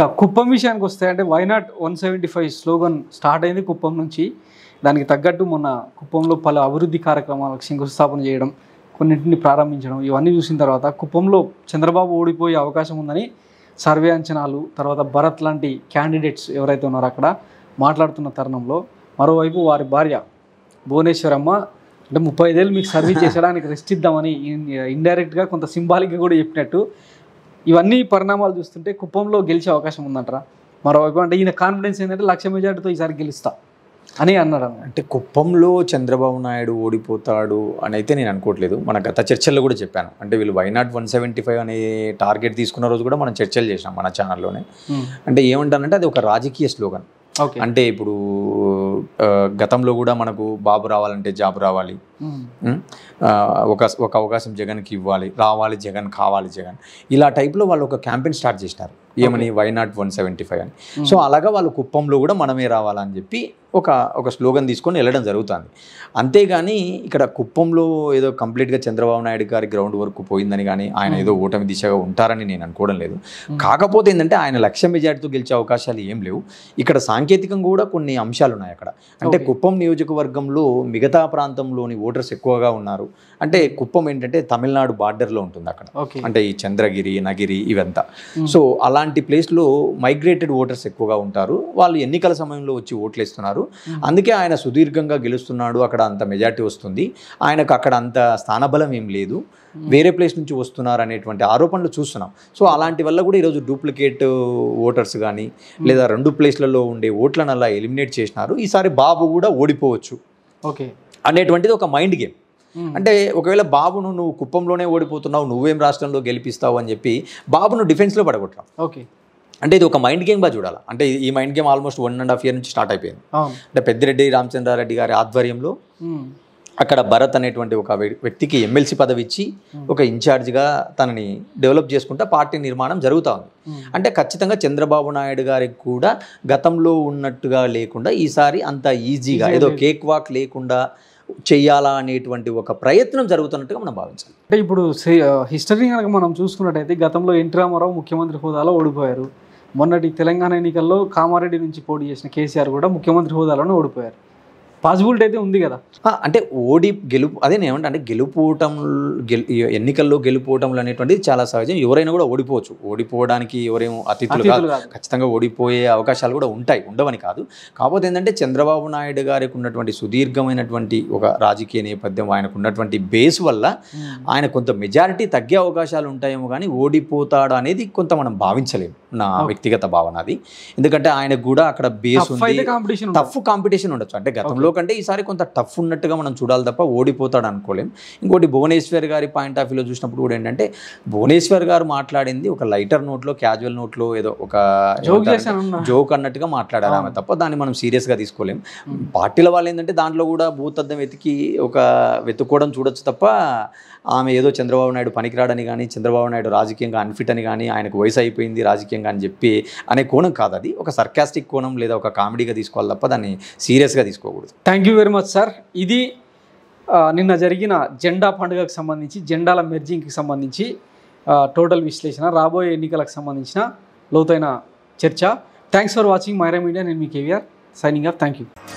ఇంకా కుప్పం విషయానికి వస్తే అంటే why not one seventy five slogan start అయింది కుప్పం నుంచి దానికి తగ్గట్టు మొన్న కుప్పంలో పలు అభివృద్ధి కార్యక్రమాలకు శంకుస్థాపన చేయడం కొన్నింటిని ప్రారంభించడం ఇవన్నీ చూసిన తర్వాత కుప్పంలో చంద్రబాబు ఓడిపోయే అవకాశం ఉందని సర్వే అంచనాలు తర్వాత భరత్ లాంటి క్యాండిడేట్స్ ఎవరైతే ఉన్నారో అక్కడ మాట్లాడుతున్న తరుణంలో మరోవైపు వారి భార్య భువనేశ్వరమ్మ అంటే ముప్పై ఐదేళ్ళు మీకు సర్వీస్ చేసేయడానికి రెస్ట్ ఇద్దామని ఇండైరెక్ట్గా కొంత సింబాలిక్గా కూడా చెప్పినట్టు ఇవన్నీ పరిణామాలు చూస్తుంటే కుప్పంలో గెలిచే అవకాశం ఉందంటారా మరోవైపు అంటే ఈయన కాన్ఫిడెన్స్ ఏంటంటే లక్ష మెజార్టీతో ఈసారి గెలుస్తా అని అన్నారు అంటే కుప్పంలో చంద్రబాబు నాయుడు ఓడిపోతాడు అని అయితే నేను అనుకోవట్లేదు మన గత చర్చల్లో కూడా చెప్పాను అంటే వీళ్ళు వైనాట్ వన్ సెవెంటీ ఫైవ్ అనే టార్గెట్ తీసుకున్న రోజు కూడా మనం చర్చలు చేసినాం మన ఛానల్లోనే hmm. అంటే ఏమంటానంటే అది ఒక రాజకీయ స్లోగన్ అంటే ఇప్పుడు గతంలో కూడా మనకు బాబు రావాలంటే జాబ్ రావాలి hmm. ఒక ఒక అవకాశం జగన్కి ఇవ్వాలి రావాలి జగన్ కావాలి జగన్ ఇలా టైప్లో వాళ్ళు ఒక క్యాంపెయిన్ స్టార్ట్ చేసినారు ఏమని why not one seventy five అని hmm. సో అలాగా వాళ్ళు కుప్పంలో కూడా మనమే రావాలని చెప్పి ఒక ఒక స్లోగన్ తీసుకొని వెళ్ళడం జరుగుతుంది అంతేగాని ఇక్కడ కుప్పంలో ఏదో కంప్లీట్గా చంద్రబాబు నాయుడు గారి గ్రౌండ్ వరకు పోయిందని కానీ ఆయన hmm. ఏదో ఓటమి దిశగా ఉంటారని నేను అనుకోవడం లేదు కాకపోతే ఏంటంటే ఆయన లక్ష్య మెజార్టీతో గెలిచే అవకాశాలు ఏం లేవు ఇక్కడ సాంకేతికంగా కూడా కొన్ని అంశాలు ఉన్నాయి అక్కడ అక్కడ అంటే కుప్పం నియోజకవర్గంలో మిగతా ప్రాంతంలోని ఓటర్స్ ఎక్కువగా ఉన్నారు అంటే కుప్పం ఏంటంటే తమిళనాడు బార్డర్లో ఉంటుంది అక్కడ అంటే ఈ చంద్రగిరి నగిరి ఇవంతా సో అలాంటి ప్లేస్లో మైగ్రేటెడ్ ఓటర్స్ ఎక్కువగా ఉంటారు వాళ్ళు ఎన్నికల సమయంలో వచ్చి ఓట్లు వేస్తున్నారు అందుకే ఆయన సుదీర్ఘంగా గెలుస్తున్నాడు అక్కడ అంత మెజార్టీ వస్తుంది ఆయనకు అక్కడ అంత స్థానబలం ఏం లేదు వేరే ప్లేస్ నుంచి వస్తున్నారు అనేటువంటి ఆరోపణలు చూస్తున్నాం సో అలాంటి వల్ల కూడా ఈరోజు డూప్లికేట్ ఓటర్స్ కానీ లేదా hmm. రెండు ప్లేస్లలో ఉండే ఓట్లను అలా ఎలిమినేట్ చేసినారు ఈసారి బాబు కూడా ఓడిపోవచ్చు ఓకే అనేటువంటిది ఒక మైండ్ గేమ్ hmm. అంటే ఒకవేళ బాబును నువ్వు కుప్పంలోనే ఓడిపోతున్నావు నువ్వేం రాష్ట్రంలో గెలిపిస్తావు అని చెప్పి బాబును డిఫెన్స్లో పడగొట్టావు ఓకే అంటే ఇది ఒక మైండ్ గేమ్గా చూడాలి అంటే ఈ mind game almost one and half year నుంచి స్టార్ట్ అయిపోయింది అంటే పెద్దిరెడ్డి రామచంద్రారెడ్డి గారి ఆధ్వర్యంలో hmm. అక్కడ భరత్ అనేటువంటి ఒక వ్యక్తికి ఎమ్మెల్సీ పదవి ఇచ్చి ఒక ఇన్ఛార్జ్గా తనని డెవలప్ చేసుకుంటా పార్టీ నిర్మాణం జరుగుతూ ఉంది అంటే ఖచ్చితంగా చంద్రబాబు నాయుడు గారికి కూడా గతంలో ఉన్నట్టుగా లేకుండా ఈసారి అంత ఈజీగా ఏదో కేక్ వాక్ లేకుండా చేయాలా అనేటువంటి ఒక ప్రయత్నం జరుగుతున్నట్టుగా మనం భావించాలి అంటే ఇప్పుడు హిస్టరీ కనుక మనం చూసుకున్నట్టయితే గతంలో ఎన్టీ రామారావు ముఖ్యమంత్రి హోదాలో ఓడిపోయారు మొన్నటి తెలంగాణ ఎన్నికల్లో కామారెడ్డి నుంచి పోటీ చేసిన కేసీఆర్ కూడా ముఖ్యమంత్రి హోదాలోనే ఓడిపోయారు పాసిబిలిటీ అయితే ఉంది కదా అంటే ఓడి గెలుపు అదే నేమంటే అంటే గెలుపుటం ఎన్నికల్లో గెలుపుటంలో అనేటువంటిది చాలా సహజం ఎవరైనా కూడా ఓడిపోవచ్చు ఓడిపోవడానికి ఎవరేమో అతిథులు ఖచ్చితంగా ఓడిపోయే అవకాశాలు కూడా ఉంటాయి ఉండవని కాదు కాకపోతే ఏంటంటే చంద్రబాబు నాయుడు గారికి ఉన్నటువంటి సుదీర్ఘమైనటువంటి ఒక రాజకీయ నేపథ్యం ఆయనకు ఉన్నటువంటి బేస్ వల్ల ఆయన కొంత మెజారిటీ తగ్గే అవకాశాలు ఉంటాయేమో కానీ ఓడిపోతాడు అనేది కొంత మనం భావించలేము నా వ్యక్తిగత భావన అది ఎందుకంటే ఆయనకు కూడా అక్కడ బేస్ ఉంది టఫ్ కాంపిటీషన్ ఉండొచ్చు అంటే గతంలో అలోక్ కంటే ఈసారి కొంత టఫ్ ఉన్నట్టుగా మనం చూడాలి తప్ప ఓడిపోతాడు అనుకోలేం ఇంకోటి భువనేశ్వర్ గారి పాయింట్ ఆఫ్ వ్యూలో చూసినప్పుడు కూడా ఏంటంటే భువనేశ్వర్ గారు మాట్లాడింది ఒక లైటర్ నోట్లో క్యాజువల్ నోట్లో ఏదో ఒక జోక్ అన్నట్టుగా మాట్లాడారు ఆమె తప్ప దాన్ని మనం సీరియస్గా తీసుకోలేం పార్టీల వాళ్ళు ఏంటంటే దాంట్లో కూడా భూతద్దం వెతికి ఒక వెతుక్కోవడం చూడొచ్చు తప్ప ఆమె ఏదో చంద్రబాబు నాయుడు పనికిరాడని కానీ చంద్రబాబు నాయుడు రాజకీయంగా అన్ఫిట్ అని కానీ ఆయనకు వయసు అయిపోయింది రాజకీయంగా అని చెప్పి అనే కోణం కాదు అది ఒక సర్కాస్టిక్ కోణం లేదా ఒక కామెడీగా తీసుకోవాలి తప్ప దాన్ని సీరియస్గా తీసుకోకూడదు thank you very much sir ఇది నిన్న జరిగిన జెండా పండుగకు సంబంధించి జెండాల మెర్జింగ్కి సంబంధించి టోటల్ విశ్లేషణ రాబోయే ఎన్నికలకు సంబంధించిన లోతైన చర్చ thanks for watching Myra media నేను మీ KVR signing off thank you